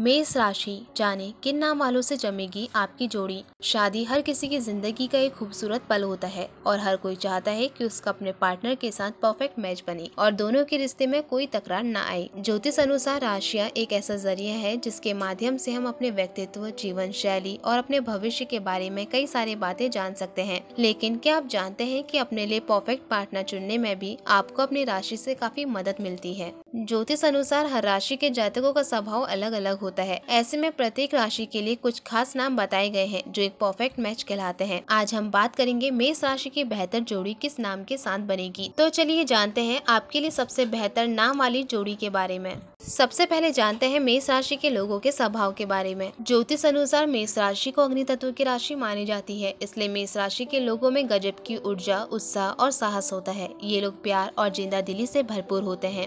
मेष राशि जाने किन नाम वालों से जमेगी आपकी जोड़ी शादी हर किसी की जिंदगी का एक खूबसूरत पल होता है और हर कोई चाहता है कि उसका अपने पार्टनर के साथ परफेक्ट मैच बने और दोनों के रिश्ते में कोई तकरार न आए ज्योतिष अनुसार राशिया एक ऐसा जरिया है जिसके माध्यम से हम अपने व्यक्तित्व जीवन शैली और अपने भविष्य के बारे में कई सारी बातें जान सकते हैं लेकिन क्या आप जानते हैं की अपने लिए परफेक्ट पार्टनर चुनने में भी आपको अपनी राशि से काफी मदद मिलती है ज्योतिष अनुसार हर राशि के जातकों का स्वभाव अलग अलग होता है ऐसे में प्रत्येक राशि के लिए कुछ खास नाम बताए गए हैं जो एक परफेक्ट मैच कहलाते हैं आज हम बात करेंगे मेष राशि की बेहतर जोड़ी किस नाम के साथ बनेगी तो चलिए जानते हैं आपके लिए सबसे बेहतर नाम वाली जोड़ी के बारे में सबसे पहले जानते हैं मेष राशि के लोगों के स्वभाव के बारे में ज्योतिष अनुसार मेष राशि को अग्नि तत्व की राशि मानी जाती है इसलिए मेष राशि के लोगों में गजब की ऊर्जा उत्साह और साहस होता है ये लोग प्यार और जिंदा दिली से भरपूर होते हैं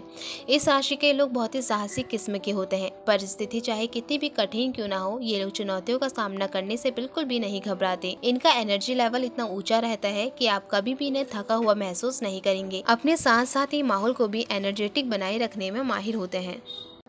इस इस राशि के लोग बहुत ही साहसिक किस्म के होते हैं परिस्थिति चाहे कितनी भी कठिन क्यों ना हो ये लोग चुनौतियों का सामना करने से बिल्कुल भी नहीं घबराते इनका एनर्जी लेवल इतना ऊंचा रहता है कि आप कभी भी इन्हें थका हुआ महसूस नहीं करेंगे अपने साथ साथ ही माहौल को भी एनर्जेटिक बनाए रखने में माहिर होते हैं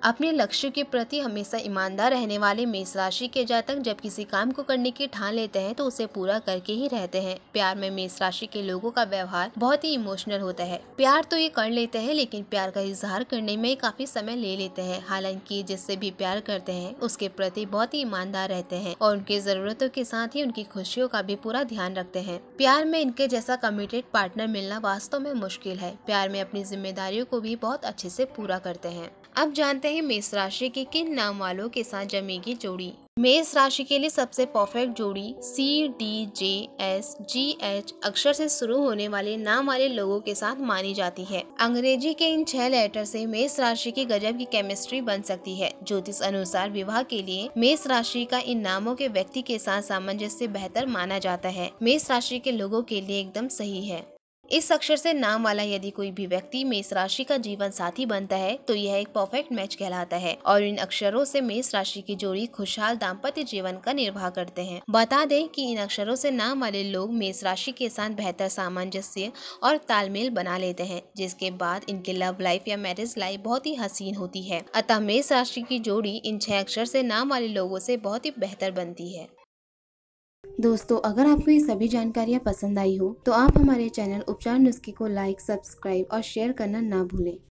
अपने लक्ष्य के प्रति हमेशा ईमानदार रहने वाले मेष राशि के जातक जब किसी काम को करने की ठान लेते हैं तो उसे पूरा करके ही रहते हैं प्यार में मेष राशि के लोगों का व्यवहार बहुत ही इमोशनल होता है प्यार तो ये कर लेते हैं लेकिन प्यार का इजहार करने में काफी समय ले लेते हैं हालांकि जिससे भी प्यार करते हैं उसके प्रति बहुत ही ईमानदार रहते हैं और उनकी जरूरतों के साथ ही उनकी खुशियों का भी पूरा ध्यान रखते हैं प्यार में इनके जैसा कमिटेड पार्टनर मिलना वास्तव में मुश्किल है प्यार में अपनी जिम्मेदारियों को भी बहुत अच्छे से पूरा करते हैं अब जानते रही मेष राशि की किन नाम वालों के साथ जमेगी जोड़ी मेष राशि के लिए सबसे परफेक्ट जोड़ी C D J S G H अक्षर से शुरू होने वाले नाम वाले लोगों के साथ मानी जाती है अंग्रेजी के इन छह लेटर से मेष राशि की गजब की केमिस्ट्री बन सकती है ज्योतिष अनुसार विवाह के लिए मेष राशि का इन नामों के व्यक्ति के साथ सामंजस्य बेहतर माना जाता है मेष राशि के लोगों के लिए एकदम सही है इस अक्षर से नाम वाला यदि कोई भी व्यक्ति मेष राशि का जीवन साथी बनता है तो यह एक परफेक्ट मैच कहलाता है और इन अक्षरों से मेष राशि की जोड़ी खुशहाल दाम्पत्य जीवन का निर्वाह करते हैं बता दें कि इन अक्षरों से नाम वाले लोग मेष राशि के साथ बेहतर सामंजस्य और तालमेल बना लेते हैं जिसके बाद इनके लव लाइफ या मैरिज लाइफ बहुत ही हसीन होती है अतः मेष राशि की जोड़ी इन छह अक्षर से नाम वाले लोगों से बहुत ही बेहतर बनती है दोस्तों अगर आपको ये सभी जानकारियाँ पसंद आई हो तो आप हमारे चैनल उपचार नुस्खे को लाइक सब्सक्राइब और शेयर करना ना भूलें